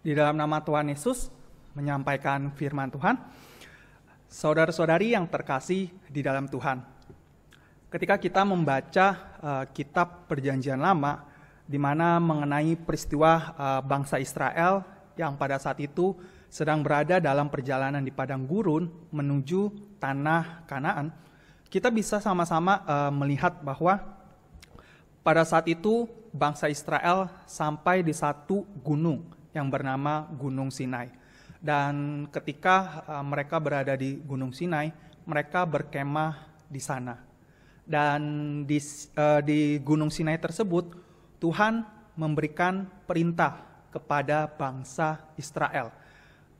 di dalam nama Tuhan Yesus menyampaikan firman Tuhan. Saudara-saudari yang terkasih di dalam Tuhan, ketika kita membaca uh, kitab Perjanjian Lama, di mana mengenai peristiwa uh, bangsa Israel yang pada saat itu sedang berada dalam perjalanan di padang gurun menuju tanah Kanaan, kita bisa sama-sama uh, melihat bahwa pada saat itu bangsa Israel sampai di satu gunung yang bernama Gunung Sinai. Dan ketika e, mereka berada di Gunung Sinai, mereka berkemah di sana. Dan di, e, di Gunung Sinai tersebut, Tuhan memberikan perintah kepada bangsa Israel.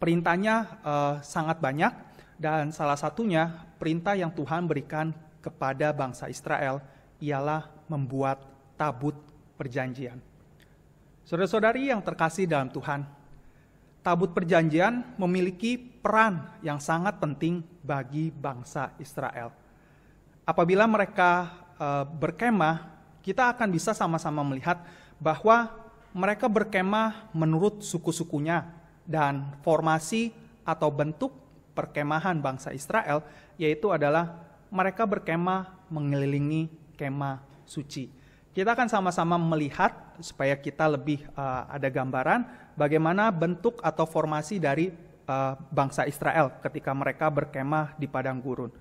Perintahnya uh, sangat banyak, dan salah satunya perintah yang Tuhan berikan kepada bangsa Israel ialah membuat tabut perjanjian. Saudara-saudari yang terkasih dalam Tuhan, tabut perjanjian memiliki peran yang sangat penting bagi bangsa Israel. Apabila mereka e, berkemah, kita akan bisa sama-sama melihat bahwa mereka berkemah menurut suku-sukunya dan formasi atau bentuk perkemahan bangsa Israel yaitu adalah mereka berkemah mengelilingi kemah suci. Kita akan sama-sama melihat supaya kita lebih uh, ada gambaran bagaimana bentuk atau formasi dari uh, bangsa Israel ketika mereka berkemah di padang gurun.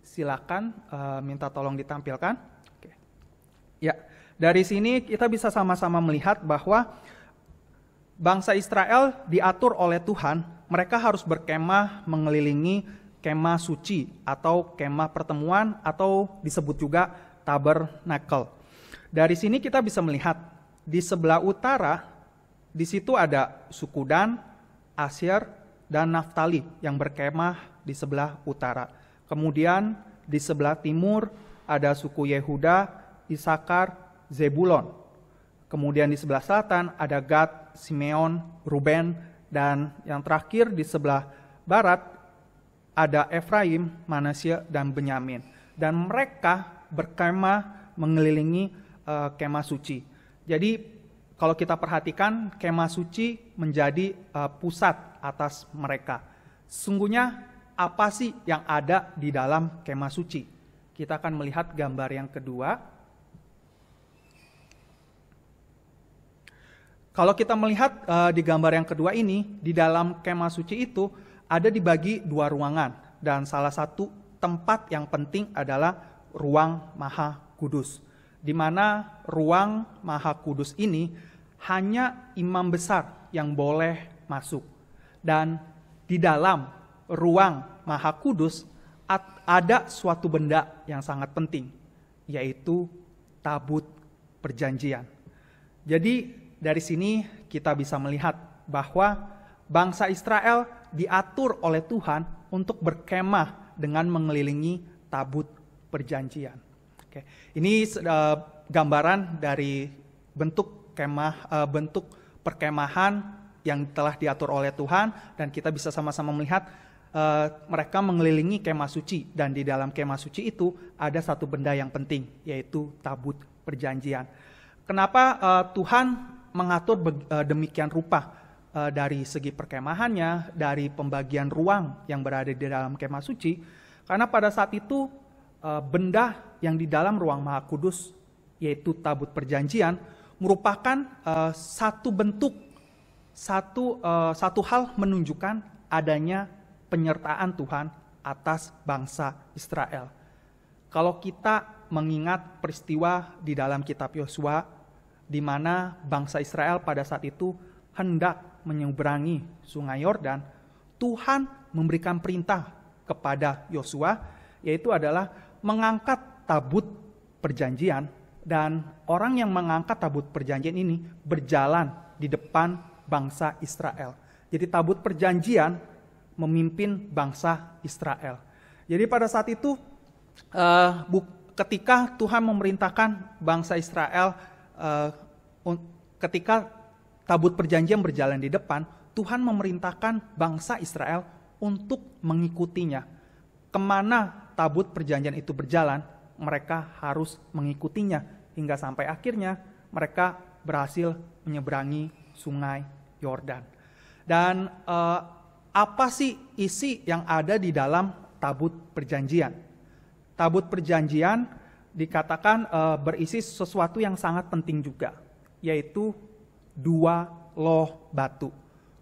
Silakan uh, minta tolong ditampilkan. Oke. Ya, dari sini kita bisa sama-sama melihat bahwa bangsa Israel diatur oleh Tuhan, mereka harus berkemah mengelilingi kemah suci atau kemah pertemuan atau disebut juga tabernakel. Dari sini kita bisa melihat di sebelah utara di situ ada suku Dan, Asir dan Naftali yang berkemah di sebelah utara. Kemudian di sebelah timur ada suku Yehuda, Isakar, Zebulon. Kemudian di sebelah selatan ada Gad, Simeon, Ruben, dan yang terakhir di sebelah barat ada Efraim, Manasya, dan Benyamin. Dan mereka berkemah mengelilingi uh, kemah suci. Jadi kalau kita perhatikan kemah suci menjadi uh, pusat atas mereka. Sungguhnya apa sih yang ada di dalam kemah suci? Kita akan melihat gambar yang kedua. Kalau kita melihat uh, di gambar yang kedua ini, di dalam kemah suci itu ada dibagi dua ruangan dan salah satu tempat yang penting adalah ruang maha kudus. Di mana ruang maha kudus ini hanya imam besar yang boleh masuk. Dan di dalam ruang maha kudus ada suatu benda yang sangat penting, yaitu tabut perjanjian. Jadi dari sini kita bisa melihat bahwa bangsa Israel diatur oleh Tuhan untuk berkemah dengan mengelilingi tabut perjanjian. Oke. Ini uh, gambaran dari bentuk kemah uh, bentuk perkemahan yang telah diatur oleh Tuhan dan kita bisa sama-sama melihat uh, mereka mengelilingi kemah suci dan di dalam kemah suci itu ada satu benda yang penting yaitu tabut perjanjian. Kenapa uh, Tuhan mengatur uh, demikian rupa dari segi perkemahannya, dari pembagian ruang yang berada di dalam kemah suci? Karena pada saat itu Eh, benda yang di dalam ruang maha kudus, yaitu tabut perjanjian, merupakan uh, satu bentuk, satu, uh, satu hal menunjukkan adanya penyertaan Tuhan atas bangsa Israel. Kalau kita mengingat peristiwa di dalam kitab Yosua, di mana bangsa Israel pada saat itu hendak menyeberangi sungai Yordan, Tuhan memberikan perintah kepada Yosua, yaitu adalah mengangkat tabut perjanjian dan orang yang mengangkat tabut perjanjian ini berjalan di depan bangsa Israel. Jadi tabut perjanjian memimpin bangsa Israel. Jadi pada saat itu eh, ketika Tuhan memerintahkan bangsa Israel eh, ketika tabut perjanjian berjalan di depan, Tuhan memerintahkan bangsa Israel untuk mengikutinya. Kemana tabut perjanjian itu berjalan, mereka harus mengikutinya hingga sampai akhirnya mereka berhasil menyeberangi sungai Yordan. Dan eh, apa sih isi yang ada di dalam tabut perjanjian? Tabut perjanjian dikatakan eh, berisi sesuatu yang sangat penting juga, yaitu dua loh batu.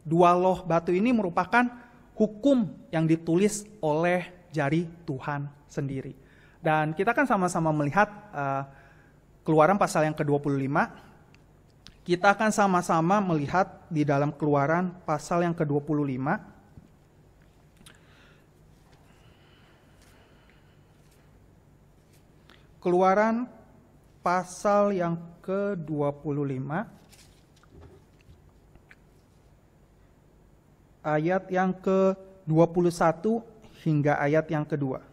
Dua loh batu ini merupakan hukum yang ditulis oleh jari Tuhan sendiri. Dan kita kan sama-sama melihat uh, keluaran pasal yang ke-25. Kita akan sama-sama melihat di dalam keluaran pasal yang ke-25 Keluaran pasal yang ke-25 ayat yang ke-21 hingga ayat yang kedua.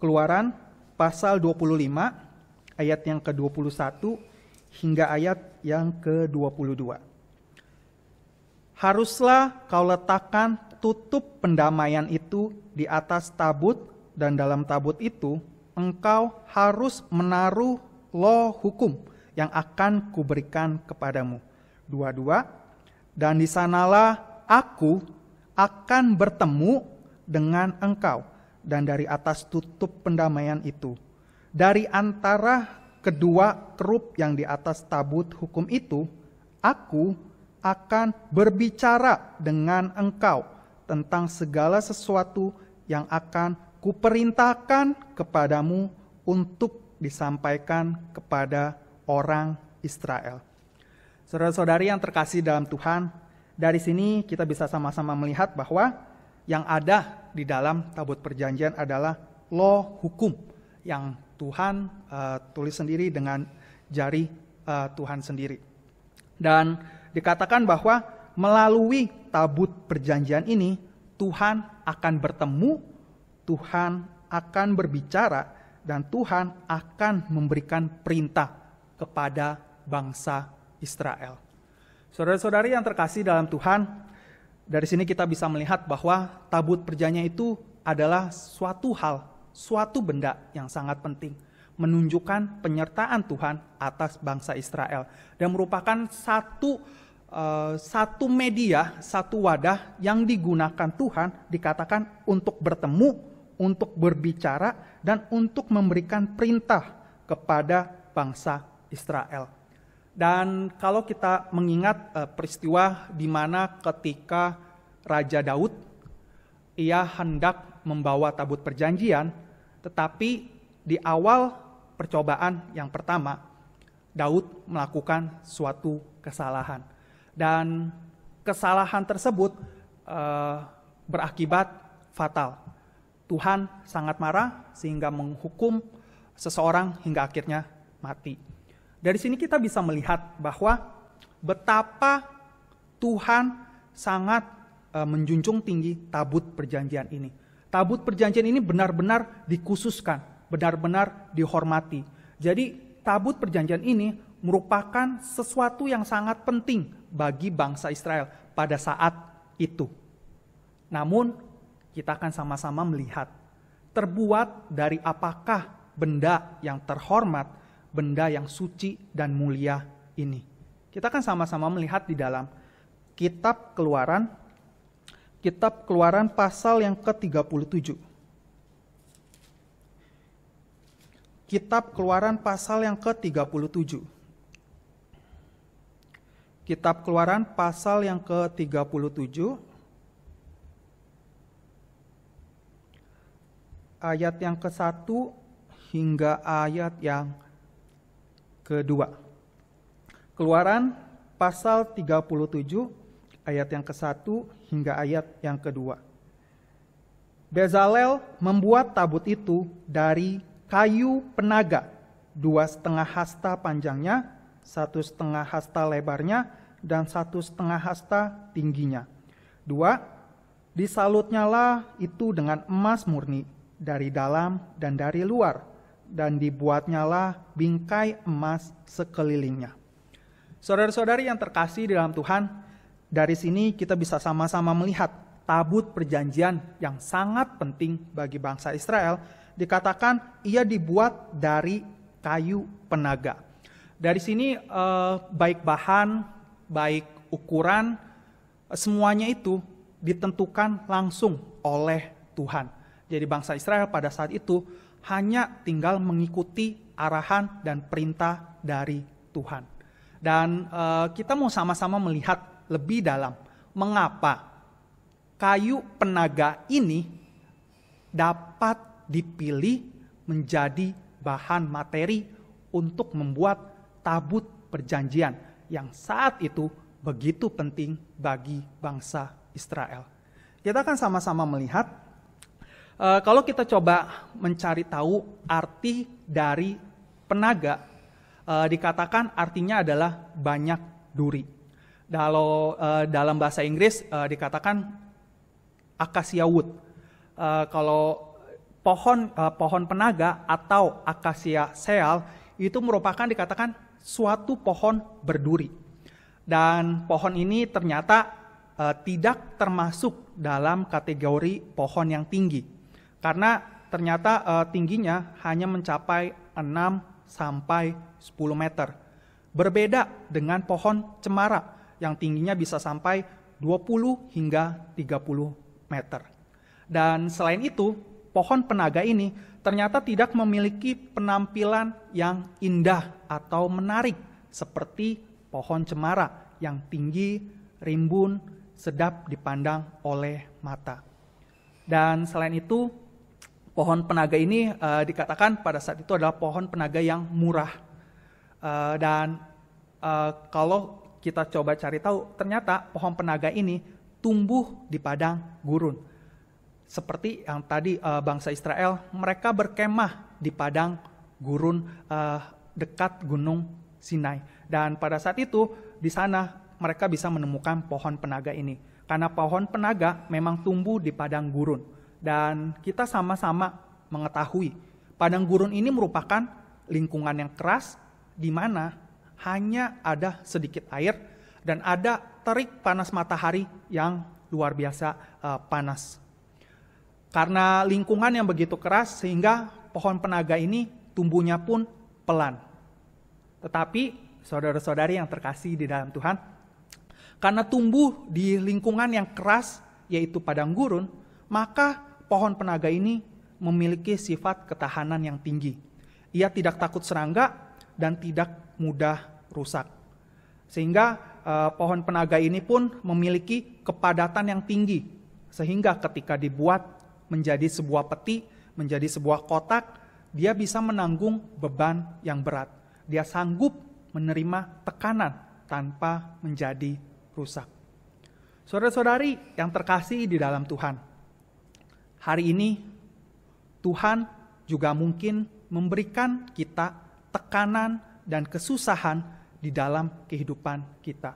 Keluaran pasal 25 ayat yang ke-21 hingga ayat yang ke-22. Haruslah kau letakkan tutup pendamaian itu di atas tabut dan dalam tabut itu engkau harus menaruh lo hukum yang akan kuberikan kepadamu. Dua-dua, dan di sanalah aku akan bertemu dengan engkau dan dari atas tutup pendamaian itu. Dari antara kedua kerub yang di atas tabut hukum itu, aku akan berbicara dengan engkau tentang segala sesuatu yang akan kuperintahkan kepadamu untuk disampaikan kepada orang Israel. Saudara-saudari yang terkasih dalam Tuhan, dari sini kita bisa sama-sama melihat bahwa yang ada di dalam tabut perjanjian adalah law hukum yang Tuhan uh, tulis sendiri dengan jari uh, Tuhan sendiri. Dan dikatakan bahwa melalui tabut perjanjian ini Tuhan akan bertemu, Tuhan akan berbicara dan Tuhan akan memberikan perintah kepada bangsa Israel. Saudara-saudari yang terkasih dalam Tuhan, dari sini kita bisa melihat bahwa tabut perjanjian itu adalah suatu hal, suatu benda yang sangat penting, menunjukkan penyertaan Tuhan atas bangsa Israel dan merupakan satu Uh, satu media, satu wadah yang digunakan Tuhan dikatakan untuk bertemu, untuk berbicara, dan untuk memberikan perintah kepada bangsa Israel. Dan kalau kita mengingat uh, peristiwa di mana ketika Raja Daud ia hendak membawa tabut perjanjian, tetapi di awal percobaan yang pertama Daud melakukan suatu kesalahan. Dan kesalahan tersebut uh, berakibat fatal. Tuhan sangat marah sehingga menghukum seseorang hingga akhirnya mati. Dari sini kita bisa melihat bahwa betapa Tuhan sangat eh, menjunjung tinggi tabut perjanjian ini. Tabut perjanjian ini benar-benar dikhususkan, benar-benar dihormati. Jadi tabut perjanjian ini merupakan sesuatu yang sangat penting bagi bangsa Israel pada saat itu. Namun kita akan sama-sama melihat terbuat dari apakah benda yang terhormat benda yang suci dan mulia ini. Kita kan sama-sama melihat di dalam kitab Keluaran kitab Keluaran pasal yang ke-37. Kitab Keluaran pasal yang ke-37. Kitab Keluaran pasal yang ke-37 ayat yang ke-1 hingga ayat yang kedua. Keluaran pasal 37 ayat yang ke-1 hingga ayat yang kedua. Bezalel membuat tabut itu dari kayu penaga, dua setengah hasta panjangnya, satu setengah hasta lebarnya, dan satu setengah hasta tingginya. Dua, disalutnyalah itu dengan emas murni dari dalam dan dari luar dan dibuatnyalah bingkai emas sekelilingnya. Saudara-saudari yang terkasih di dalam Tuhan, dari sini kita bisa sama-sama melihat tabut perjanjian yang sangat penting bagi bangsa Israel. Dikatakan ia dibuat dari kayu penaga. Dari sini eh, baik bahan, baik ukuran, semuanya itu ditentukan langsung oleh Tuhan. Jadi bangsa Israel pada saat itu hanya tinggal mengikuti arahan dan perintah dari Tuhan. Dan uh, kita mau sama-sama melihat lebih dalam mengapa kayu penaga ini dapat dipilih menjadi bahan materi untuk membuat tabut perjanjian yang saat itu begitu penting bagi bangsa Israel. Kita akan sama-sama melihat Eh, kalau kita coba mencari tahu arti dari penaga, e, dikatakan artinya adalah banyak duri. Kalau e, eh, dalam bahasa Inggris e, dikatakan akasia wood. E, kalau pohon e, pohon penaga atau akasia seal itu merupakan dikatakan suatu pohon berduri. Dan pohon ini ternyata tidak termasuk dalam kategori pohon yang tinggi karena ternyata uh, tingginya hanya mencapai 6 sampai 10 meter. Berbeda dengan pohon cemara yang tingginya bisa sampai 20 hingga 30 meter. Dan selain itu, pohon penaga ini ternyata tidak memiliki penampilan yang indah atau menarik seperti pohon cemara yang tinggi, rimbun, sedap dipandang oleh mata. Dan selain itu, Pohon penaga ini uh, dikatakan pada saat itu adalah pohon penaga yang murah. Uh, dan uh, kalau kita coba cari tahu, ternyata pohon penaga ini tumbuh di padang gurun. Seperti yang tadi uh, bangsa Israel, mereka berkemah di padang gurun uh, dekat gunung Sinai. Dan pada saat itu di sana mereka bisa menemukan pohon penaga ini. Karena pohon penaga memang tumbuh di padang gurun dan kita sama-sama mengetahui padang gurun ini merupakan lingkungan yang keras di mana hanya ada sedikit air dan ada terik panas matahari yang luar biasa uh, panas. Karena lingkungan yang begitu keras sehingga pohon penaga ini tumbuhnya pun pelan. Tetapi saudara-saudari yang terkasih di dalam Tuhan, karena tumbuh di lingkungan yang keras yaitu padang gurun, maka pohon penaga ini memiliki sifat ketahanan yang tinggi. Ia tidak takut serangga dan tidak mudah rusak. Sehingga eh, pohon penaga ini pun memiliki kepadatan yang tinggi. Sehingga ketika dibuat menjadi sebuah peti, menjadi sebuah kotak, dia bisa menanggung beban yang berat. Dia sanggup menerima tekanan tanpa menjadi rusak. Saudara-saudari yang terkasih di dalam Tuhan, hari ini Tuhan juga mungkin memberikan kita tekanan dan kesusahan di dalam kehidupan kita.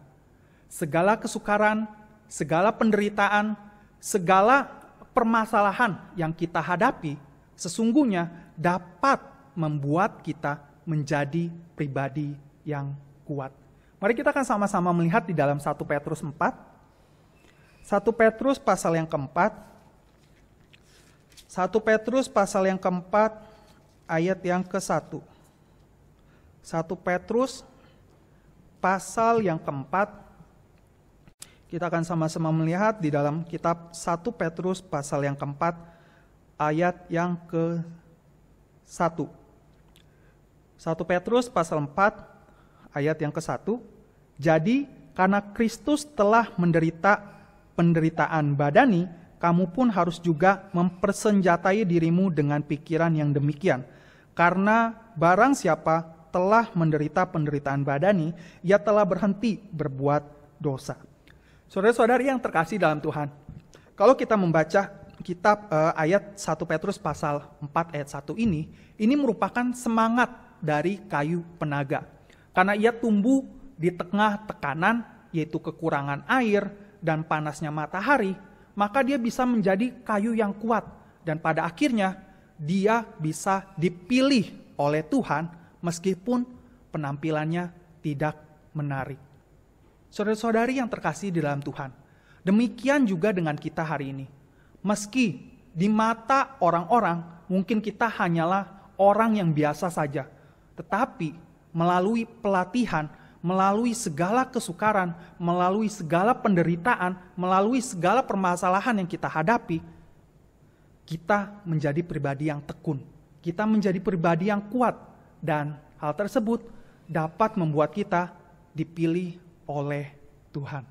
Segala kesukaran, segala penderitaan, segala permasalahan yang kita hadapi sesungguhnya dapat membuat kita menjadi pribadi yang kuat. Mari kita akan sama-sama melihat di dalam 1 Petrus 4. 1 Petrus pasal yang keempat, 1 Petrus pasal yang keempat ayat yang ke-1. 1 Petrus pasal yang keempat kita akan sama-sama melihat di dalam kitab 1 Petrus pasal yang keempat ayat yang ke-1. 1 Petrus pasal 4 ayat yang ke-1. Jadi karena Kristus telah menderita penderitaan badani, kamu pun harus juga mempersenjatai dirimu dengan pikiran yang demikian. Karena barang siapa telah menderita penderitaan badani, ia telah berhenti berbuat dosa. Saudara-saudari yang terkasih dalam Tuhan, kalau kita membaca kitab eh, ayat 1 Petrus pasal 4 ayat 1 ini, ini merupakan semangat dari kayu penaga. Karena ia tumbuh di tengah tekanan, yaitu kekurangan air dan panasnya matahari, maka dia bisa menjadi kayu yang kuat dan pada akhirnya dia bisa dipilih oleh Tuhan meskipun penampilannya tidak menarik. Saudara-saudari yang terkasih di dalam Tuhan, demikian juga dengan kita hari ini. Meski di mata orang-orang mungkin kita hanyalah orang yang biasa saja, tetapi melalui pelatihan melalui segala kesukaran, melalui segala penderitaan, melalui segala permasalahan yang kita hadapi, kita menjadi pribadi yang tekun. Kita menjadi pribadi yang kuat dan hal tersebut dapat membuat kita dipilih oleh Tuhan.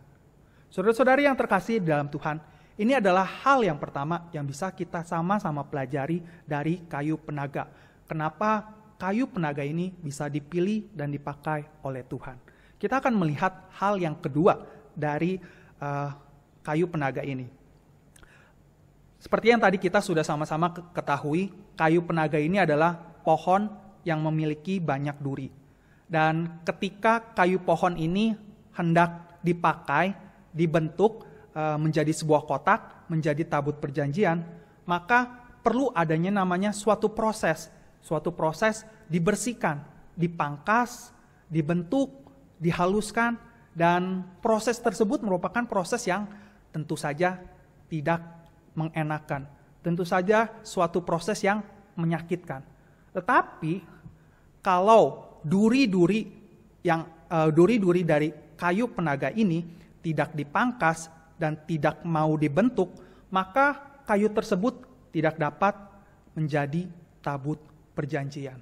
Saudara-saudari yang terkasih dalam Tuhan, ini adalah hal yang pertama yang bisa kita sama-sama pelajari dari kayu penaga. Kenapa kayu penaga ini bisa dipilih dan dipakai oleh Tuhan. Kita akan melihat hal yang kedua dari uh, kayu penaga ini. Seperti yang tadi kita sudah sama-sama ketahui, kayu penaga ini adalah pohon yang memiliki banyak duri. Dan ketika kayu pohon ini hendak dipakai, dibentuk uh, menjadi sebuah kotak, menjadi tabut perjanjian, maka perlu adanya namanya suatu proses suatu proses dibersihkan, dipangkas, dibentuk, dihaluskan, dan proses tersebut merupakan proses yang tentu saja tidak mengenakan. Tentu saja suatu proses yang menyakitkan. Tetapi kalau duri-duri yang eh, duri-duri uh, dari kayu penaga ini tidak dipangkas dan tidak mau dibentuk, maka kayu tersebut tidak dapat menjadi tabut perjanjian.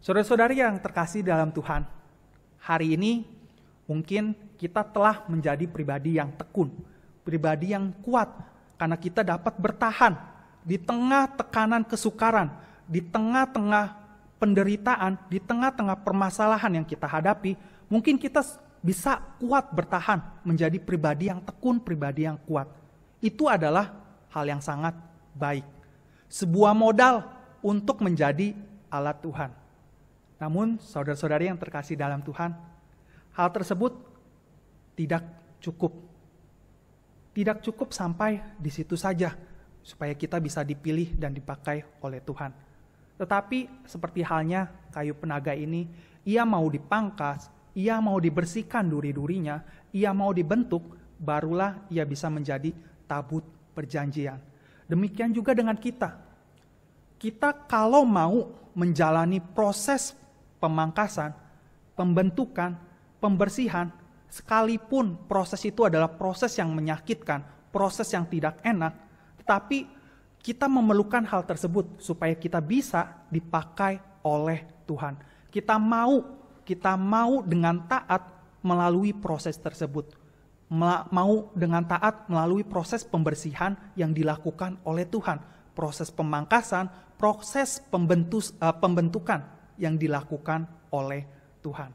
Saudara-saudari yang terkasih dalam Tuhan, hari ini mungkin kita telah menjadi pribadi yang tekun, pribadi yang kuat, karena kita dapat bertahan di tengah tekanan kesukaran, di tengah-tengah penderitaan, di tengah-tengah permasalahan yang kita hadapi, mungkin kita bisa kuat bertahan menjadi pribadi yang tekun, pribadi yang kuat. Itu adalah hal yang sangat baik. Sebuah modal untuk menjadi alat Tuhan. Namun, saudara-saudari yang terkasih dalam Tuhan, hal tersebut tidak cukup. Tidak cukup sampai di situ saja, supaya kita bisa dipilih dan dipakai oleh Tuhan. Tetapi, seperti halnya kayu penaga ini, ia mau dipangkas, ia mau dibersihkan duri-durinya, ia mau dibentuk, barulah ia bisa menjadi tabut perjanjian. Demikian juga dengan kita, kita kalau mau menjalani proses pemangkasan, pembentukan, pembersihan, sekalipun proses itu adalah proses yang menyakitkan, proses yang tidak enak, tetapi kita memerlukan hal tersebut supaya kita bisa dipakai oleh Tuhan. Kita mau, kita mau dengan taat melalui proses tersebut. mau dengan taat melalui proses pembersihan yang dilakukan oleh Tuhan proses pemangkasan, proses pembentus, uh, pembentukan yang dilakukan oleh Tuhan.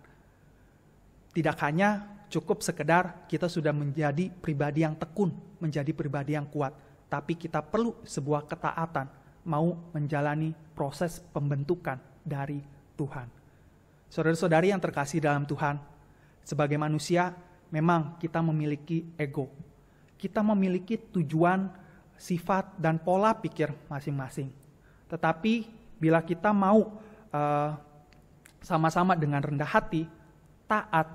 Tidak hanya cukup sekedar kita sudah menjadi pribadi yang tekun, menjadi pribadi yang kuat, tapi kita perlu sebuah ketaatan, mau menjalani proses pembentukan dari Tuhan. Saudara-saudari yang terkasih dalam Tuhan, sebagai manusia memang kita memiliki ego. Kita memiliki tujuan sifat dan pola pikir masing-masing. Tetapi bila kita mau eh, sama-sama uh, dengan rendah hati, taat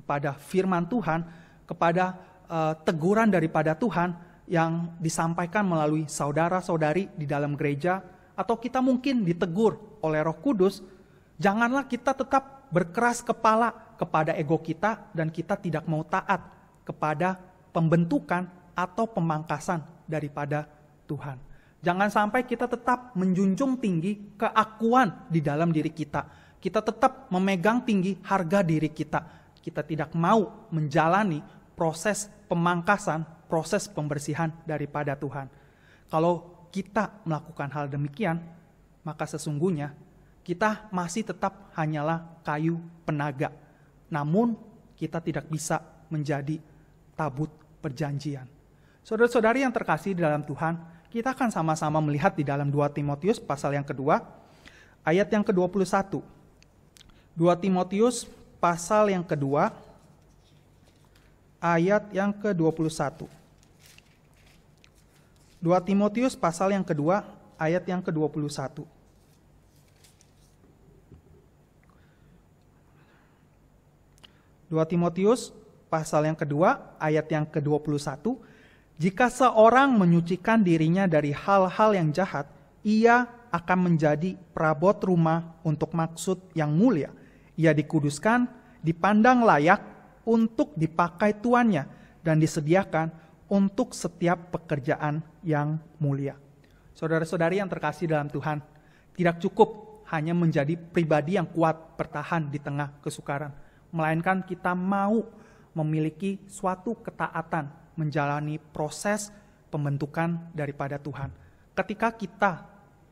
kepada firman Tuhan, kepada uh, teguran daripada Tuhan yang disampaikan melalui saudara-saudari di dalam gereja, atau kita mungkin ditegur oleh Roh Kudus, janganlah kita tetap berkeras kepala kepada ego kita dan kita tidak mau taat kepada pembentukan atau pemangkasan daripada Tuhan. Jangan sampai kita tetap menjunjung tinggi keakuan di dalam diri kita. Kita tetap memegang tinggi harga diri kita. Kita tidak mau menjalani proses pemangkasan, proses pembersihan daripada Tuhan. Kalau kita melakukan hal demikian, maka sesungguhnya kita masih tetap hanyalah kayu penaga. Namun, kita tidak bisa menjadi tabut perjanjian. Saudara-saudari yang terkasih di dalam Tuhan, kita akan sama-sama melihat di dalam 2 Timotius pasal yang kedua, ayat yang ke-21. 2 Timotius pasal yang kedua, ayat yang ke-21. 2 Timotius pasal yang kedua, ayat yang ke-21. Dua Timotius pasal yang kedua ayat yang ke-21 jika seorang menyucikan dirinya dari hal-hal yang jahat, ia akan menjadi perabot rumah untuk maksud yang mulia. Ia dikuduskan, dipandang layak untuk dipakai tuannya, dan disediakan untuk setiap pekerjaan yang mulia. Saudara-saudari yang terkasih dalam Tuhan, tidak cukup hanya menjadi pribadi yang kuat bertahan di tengah kesukaran, melainkan kita mau memiliki suatu ketaatan menjalani proses pembentukan daripada Tuhan. Ketika kita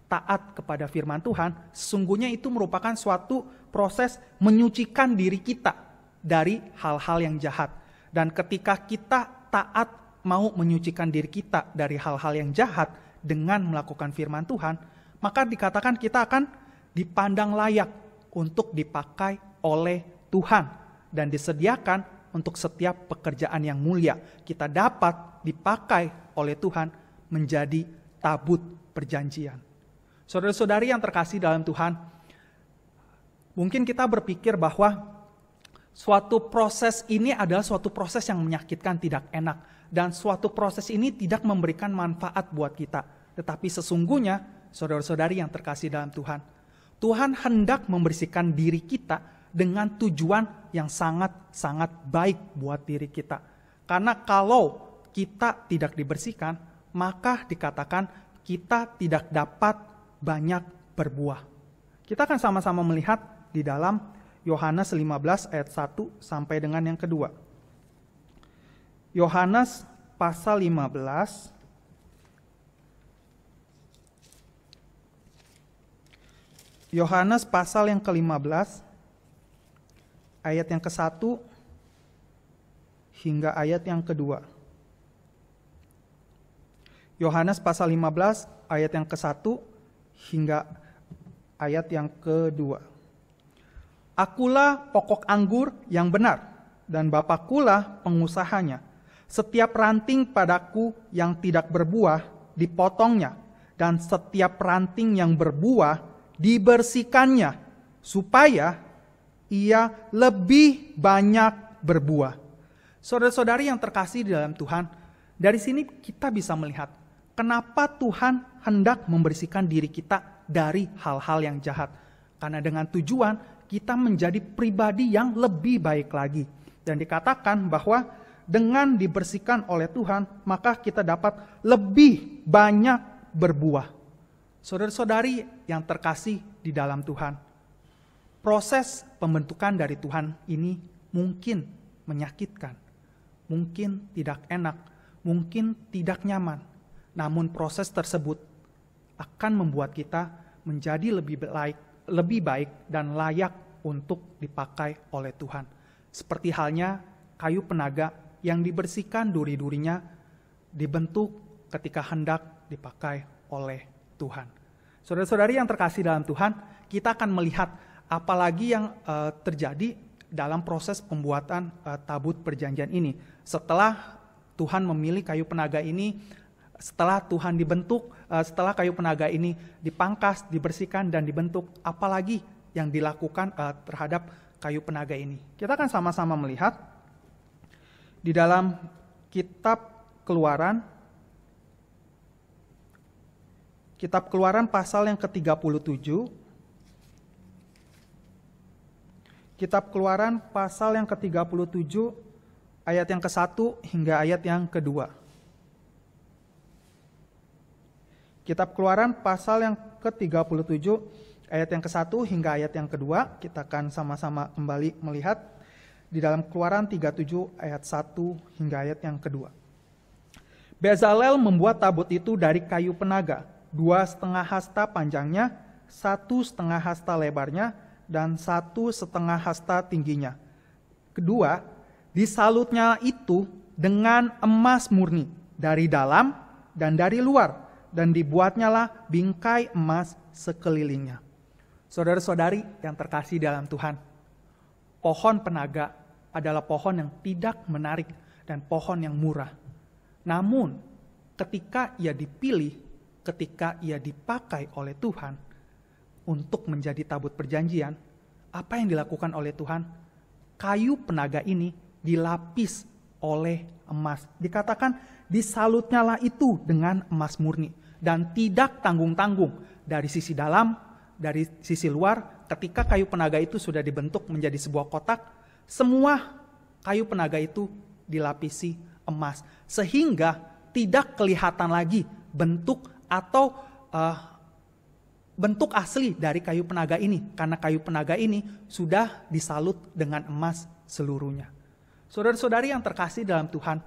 taat kepada firman Tuhan, sesungguhnya itu merupakan suatu proses menyucikan diri kita dari hal-hal yang jahat. Dan ketika kita taat mau menyucikan diri kita dari hal-hal yang jahat dengan melakukan firman Tuhan, maka dikatakan kita akan dipandang layak untuk dipakai oleh Tuhan dan disediakan untuk setiap pekerjaan yang mulia. Kita dapat dipakai oleh Tuhan menjadi tabut perjanjian. Saudara-saudari yang terkasih dalam Tuhan, mungkin kita berpikir bahwa suatu proses ini adalah suatu proses yang menyakitkan, tidak enak, dan suatu proses ini tidak memberikan manfaat buat kita. Tetapi sesungguhnya, saudara-saudari yang terkasih dalam Tuhan, Tuhan hendak membersihkan diri kita dengan tujuan yang sangat-sangat baik buat diri kita. Karena kalau kita tidak dibersihkan, maka dikatakan kita tidak dapat banyak berbuah. Kita akan sama-sama melihat di dalam Yohanes 15 ayat 1 sampai dengan yang kedua. Yohanes pasal 15 Yohanes pasal yang ke-15 ayat yang ke-1 hingga ayat yang kedua. Yohanes pasal 15 ayat yang ke-1 hingga ayat yang kedua. Akulah pokok anggur yang benar dan Bapakulah pengusahanya. Setiap ranting padaku yang tidak berbuah dipotongnya dan setiap ranting yang berbuah dibersihkannya supaya ia lebih banyak berbuah. Saudara-saudari yang terkasih di dalam Tuhan, dari sini kita bisa melihat kenapa Tuhan hendak membersihkan diri kita dari hal-hal yang jahat. Karena dengan tujuan kita menjadi pribadi yang lebih baik lagi. Dan dikatakan bahwa dengan dibersihkan oleh Tuhan, maka kita dapat lebih banyak berbuah. Saudara-saudari yang terkasih di dalam Tuhan, proses pembentukan dari Tuhan ini mungkin menyakitkan, mungkin tidak enak, mungkin tidak nyaman. Namun proses tersebut akan membuat kita menjadi lebih baik, lebih baik dan layak untuk dipakai oleh Tuhan. Seperti halnya kayu penaga yang dibersihkan duri-durinya dibentuk ketika hendak dipakai oleh Tuhan. Saudara-saudari yang terkasih dalam Tuhan, kita akan melihat apalagi yang uh, terjadi dalam proses pembuatan uh, tabut perjanjian ini. Setelah Tuhan memilih kayu penaga ini, setelah Tuhan dibentuk, uh, setelah kayu penaga ini dipangkas, dibersihkan dan dibentuk, apalagi yang dilakukan uh, terhadap kayu penaga ini. Kita akan sama-sama melihat di dalam kitab Keluaran Kitab Keluaran pasal yang ke-37 Kitab Keluaran pasal yang ke-37 ayat yang ke-1 hingga ayat yang ke-2. Kitab Keluaran pasal yang ke-37 ayat yang ke-1 hingga ayat yang ke-2 kita akan sama-sama kembali melihat di dalam Keluaran 37 ayat 1 hingga ayat yang ke-2. Bezalel membuat tabut itu dari kayu penaga, dua setengah hasta panjangnya, satu setengah hasta lebarnya, dan satu setengah hasta tingginya. Kedua, disalutnya itu dengan emas murni dari dalam dan dari luar dan dibuatnyalah bingkai emas sekelilingnya. Saudara-saudari yang terkasih dalam Tuhan, pohon penaga adalah pohon yang tidak menarik dan pohon yang murah. Namun, ketika ia dipilih, ketika ia dipakai oleh Tuhan, untuk menjadi tabut perjanjian, apa yang dilakukan oleh Tuhan? Kayu penaga ini dilapis oleh emas. Dikatakan disalutnyalah itu dengan emas murni dan tidak tanggung-tanggung dari sisi dalam, dari sisi luar. Ketika kayu penaga itu sudah dibentuk menjadi sebuah kotak, semua kayu penaga itu dilapisi emas sehingga tidak kelihatan lagi bentuk atau uh, bentuk asli dari kayu penaga ini karena kayu penaga ini sudah disalut dengan emas seluruhnya. Saudara-saudari yang terkasih dalam Tuhan,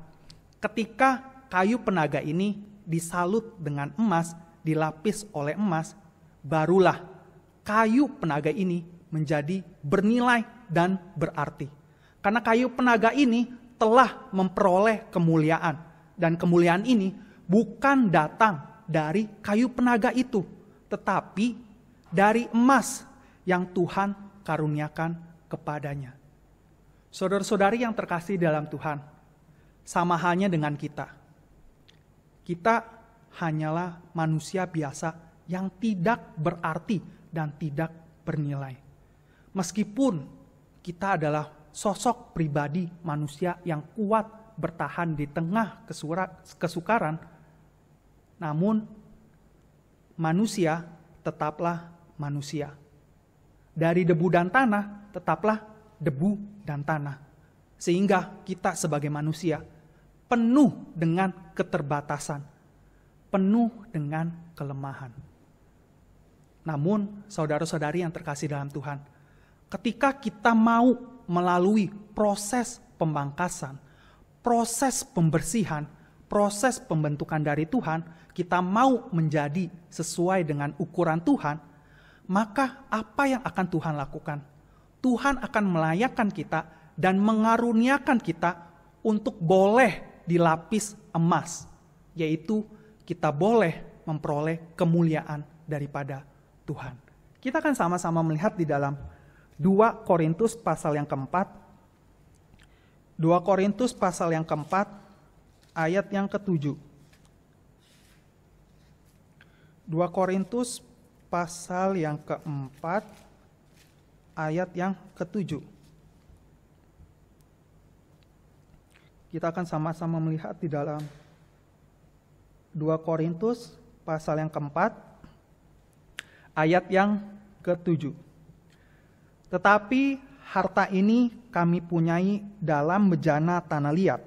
ketika kayu penaga ini disalut dengan emas, dilapis oleh emas, barulah kayu penaga ini menjadi bernilai dan berarti. Karena kayu penaga ini telah memperoleh kemuliaan dan kemuliaan ini bukan datang dari kayu penaga itu, tetapi dari emas yang Tuhan karuniakan kepadanya. Saudara-saudari yang terkasih dalam Tuhan, sama halnya dengan kita. Kita hanyalah manusia biasa yang tidak berarti dan tidak bernilai. Meskipun kita adalah sosok pribadi manusia yang kuat bertahan di tengah kesukaran, namun manusia tetaplah manusia. Dari debu dan tanah tetaplah debu dan tanah. Sehingga kita sebagai manusia penuh dengan keterbatasan, penuh dengan kelemahan. Namun, saudara-saudari yang terkasih dalam Tuhan, ketika kita mau melalui proses pembangkasan, proses pembersihan, proses pembentukan dari Tuhan, kita mau menjadi sesuai dengan ukuran Tuhan, maka apa yang akan Tuhan lakukan? Tuhan akan melayakkan kita dan mengaruniakan kita untuk boleh dilapis emas, yaitu kita boleh memperoleh kemuliaan daripada Tuhan. Kita akan sama-sama melihat di dalam 2 Korintus pasal yang keempat. 2 Korintus pasal yang keempat ayat yang ketujuh. 2 Korintus pasal yang keempat ayat yang ketujuh. Kita akan sama-sama melihat di dalam 2 Korintus pasal yang keempat ayat yang ketujuh. Tetapi harta ini kami punyai dalam bejana tanah liat,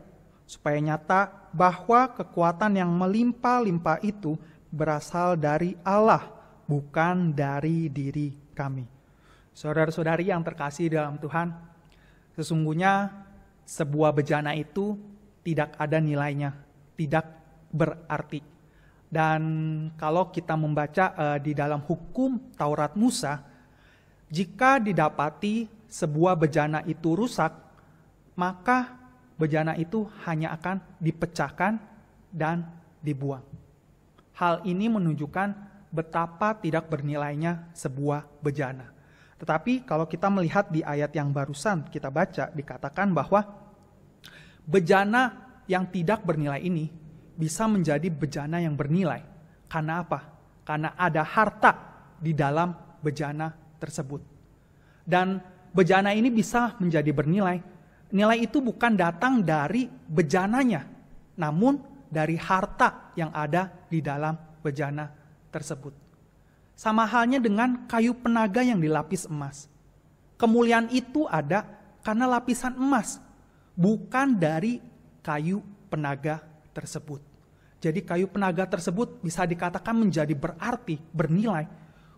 supaya nyata bahwa kekuatan yang melimpah-limpah itu berasal dari Allah, bukan dari diri kami. Saudara-saudari yang terkasih dalam Tuhan, sesungguhnya sebuah bejana itu tidak ada nilainya, tidak berarti. Dan kalau kita membaca uh, di dalam hukum Taurat Musa, jika didapati sebuah bejana itu rusak, maka bejana itu hanya akan dipecahkan dan dibuang. Hal ini menunjukkan betapa tidak bernilainya sebuah bejana. Tetapi kalau kita melihat di ayat yang barusan kita baca dikatakan bahwa bejana yang tidak bernilai ini bisa menjadi bejana yang bernilai. Karena apa? Karena ada harta di dalam bejana tersebut. Dan bejana ini bisa menjadi bernilai. Nilai itu bukan datang dari bejananya, namun dari harta yang ada di dalam bejana tersebut. Sama halnya dengan kayu penaga yang dilapis emas. Kemuliaan itu ada karena lapisan emas, bukan dari kayu penaga tersebut. Jadi kayu penaga tersebut bisa dikatakan menjadi berarti, bernilai,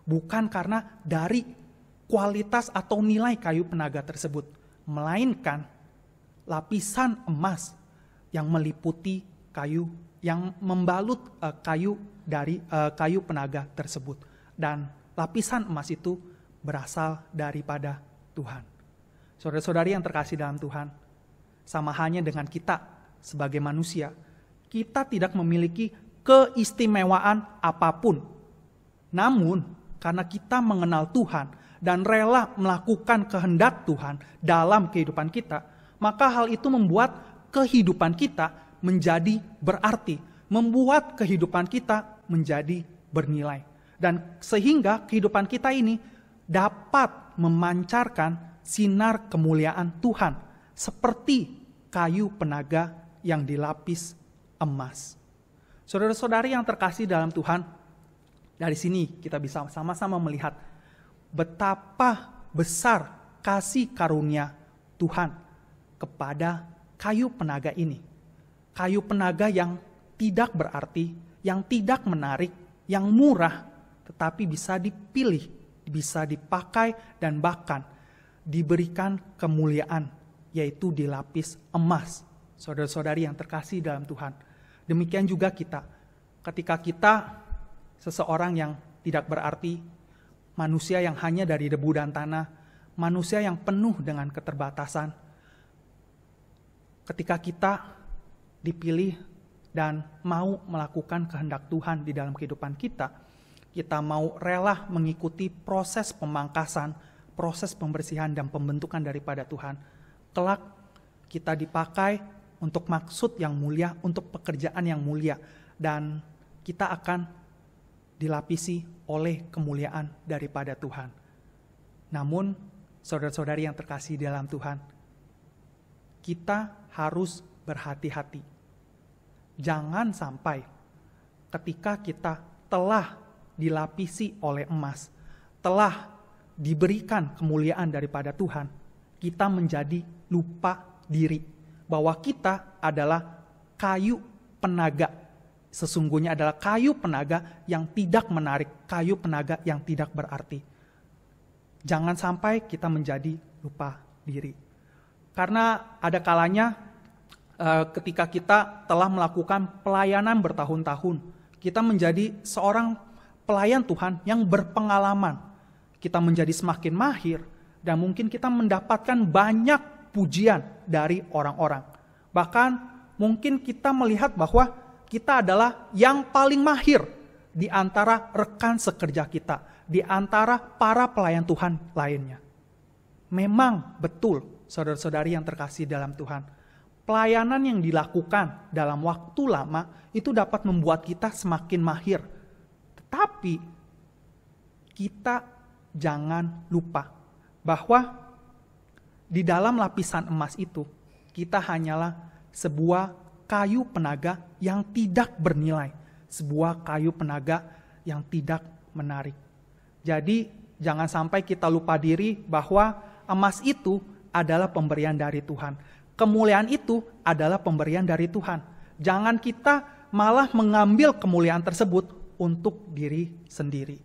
bukan karena dari kualitas atau nilai kayu penaga tersebut, melainkan lapisan emas yang meliputi kayu yang membalut uh, kayu dari uh, kayu penaga tersebut dan lapisan emas itu berasal daripada Tuhan. Saudara-saudari yang terkasih dalam Tuhan, sama hanya dengan kita sebagai manusia, kita tidak memiliki keistimewaan apapun. Namun, karena kita mengenal Tuhan dan rela melakukan kehendak Tuhan dalam kehidupan kita, maka hal itu membuat kehidupan kita menjadi berarti, membuat kehidupan kita menjadi bernilai. Dan sehingga kehidupan kita ini dapat memancarkan sinar kemuliaan Tuhan seperti kayu penaga yang dilapis emas. Saudara-saudari yang terkasih dalam Tuhan, dari sini kita bisa sama-sama melihat betapa besar kasih karunia Tuhan kepada kayu penaga ini kayu penaga yang tidak berarti, yang tidak menarik, yang murah, tetapi bisa dipilih, bisa dipakai, dan bahkan diberikan kemuliaan, yaitu dilapis emas. Saudara-saudari yang terkasih dalam Tuhan, demikian juga kita. Ketika kita seseorang yang tidak berarti, manusia yang hanya dari debu dan tanah, manusia yang penuh dengan keterbatasan, ketika kita dipilih dan mau melakukan kehendak Tuhan di dalam kehidupan kita, kita mau rela mengikuti proses pemangkasan, proses pembersihan dan pembentukan daripada Tuhan. Kelak kita dipakai untuk maksud yang mulia, untuk pekerjaan yang mulia dan kita akan dilapisi oleh kemuliaan daripada Tuhan. Namun, saudara-saudari yang terkasih dalam Tuhan, kita harus berhati-hati Jangan sampai ketika kita telah dilapisi oleh emas, telah diberikan kemuliaan daripada Tuhan, kita menjadi lupa diri bahwa kita adalah kayu penaga. Sesungguhnya adalah kayu penaga yang tidak menarik, kayu penaga yang tidak berarti. Jangan sampai kita menjadi lupa diri. Karena ada kalanya Eh, ketika kita telah melakukan pelayanan bertahun-tahun. Kita menjadi seorang pelayan Tuhan yang berpengalaman. Kita menjadi semakin mahir dan mungkin kita mendapatkan banyak pujian dari orang-orang. Bahkan mungkin kita melihat bahwa kita adalah yang paling mahir di antara rekan sekerja kita, di antara para pelayan Tuhan lainnya. Memang betul, saudara-saudari yang terkasih dalam Tuhan, Pelayanan yang dilakukan dalam waktu lama itu dapat membuat kita semakin mahir. Tetapi kita jangan lupa bahwa di dalam lapisan emas itu kita hanyalah sebuah kayu penaga yang tidak bernilai, sebuah kayu penaga yang tidak menarik. Jadi jangan sampai kita lupa diri bahwa emas itu adalah pemberian dari Tuhan. Kemuliaan itu adalah pemberian dari Tuhan. Jangan kita malah mengambil kemuliaan tersebut untuk diri sendiri.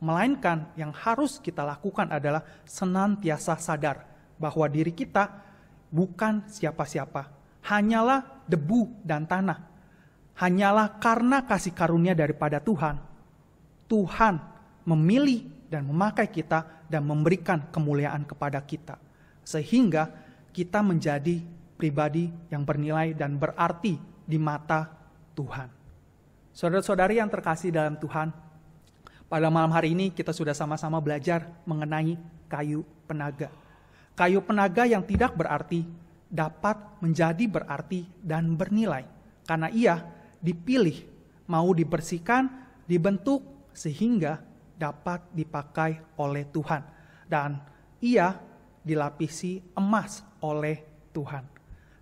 Melainkan yang harus kita lakukan adalah senantiasa sadar bahwa diri kita bukan siapa-siapa. Hanyalah debu dan tanah. Hanyalah karena kasih karunia daripada Tuhan. Tuhan memilih dan memakai kita dan memberikan kemuliaan kepada kita. Sehingga kita menjadi pribadi yang bernilai dan berarti di mata Tuhan. Saudara-saudari yang terkasih dalam Tuhan, pada malam hari ini kita sudah sama-sama belajar mengenai kayu penaga. Kayu penaga yang tidak berarti dapat menjadi berarti dan bernilai karena ia dipilih mau dibersihkan, dibentuk sehingga dapat dipakai oleh Tuhan dan ia dilapisi emas oleh Tuhan.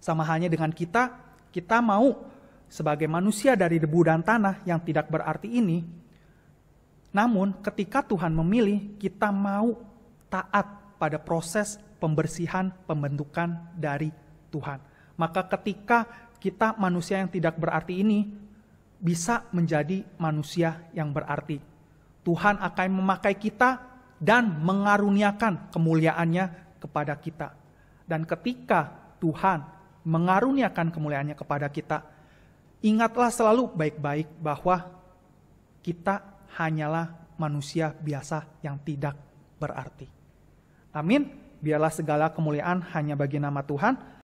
Sama halnya dengan kita, kita mau sebagai manusia dari debu dan tanah yang tidak berarti ini, namun ketika Tuhan memilih, kita mau taat pada proses pembersihan, pembentukan dari Tuhan. Maka ketika kita manusia yang tidak berarti ini bisa menjadi manusia yang berarti. Tuhan akan memakai kita dan mengaruniakan kemuliaannya kepada kita. Dan ketika Tuhan mengaruniakan kemuliaannya kepada kita, ingatlah selalu baik-baik bahwa kita hanyalah manusia biasa yang tidak berarti. Amin. Biarlah segala kemuliaan hanya bagi nama Tuhan.